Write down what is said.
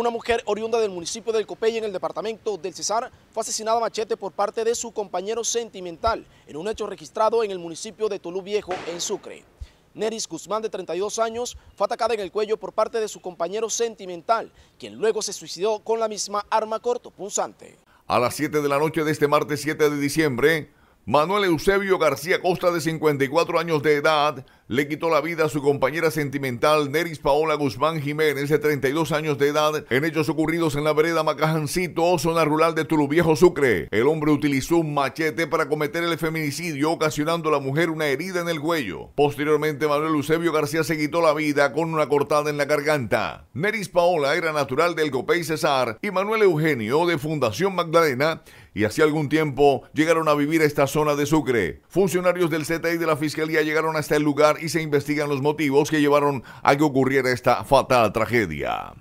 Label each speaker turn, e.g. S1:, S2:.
S1: Una mujer oriunda del municipio del Copey en el departamento del Cesar fue asesinada a machete por parte de su compañero sentimental en un hecho registrado en el municipio de Tolú Viejo, en Sucre. Neris Guzmán, de 32 años, fue atacada en el cuello por parte de su compañero sentimental, quien luego se suicidó con la misma arma corto punzante.
S2: A las 7 de la noche de este martes 7 de diciembre, Manuel Eusebio García Costa, de 54 años de edad, le quitó la vida a su compañera sentimental Neris Paola Guzmán Jiménez, de 32 años de edad, en hechos ocurridos en la vereda Macajancito, zona rural de Tuluviejo, Sucre. El hombre utilizó un machete para cometer el feminicidio, ocasionando a la mujer una herida en el cuello. Posteriormente, Manuel Eusebio García se quitó la vida con una cortada en la garganta. Neris Paola era natural del Gopey Cesar y Manuel Eugenio, de Fundación Magdalena, y hace algún tiempo llegaron a vivir a esta zona de Sucre. Funcionarios del y de la Fiscalía llegaron hasta el lugar y se investigan los motivos que llevaron a que ocurriera esta fatal tragedia.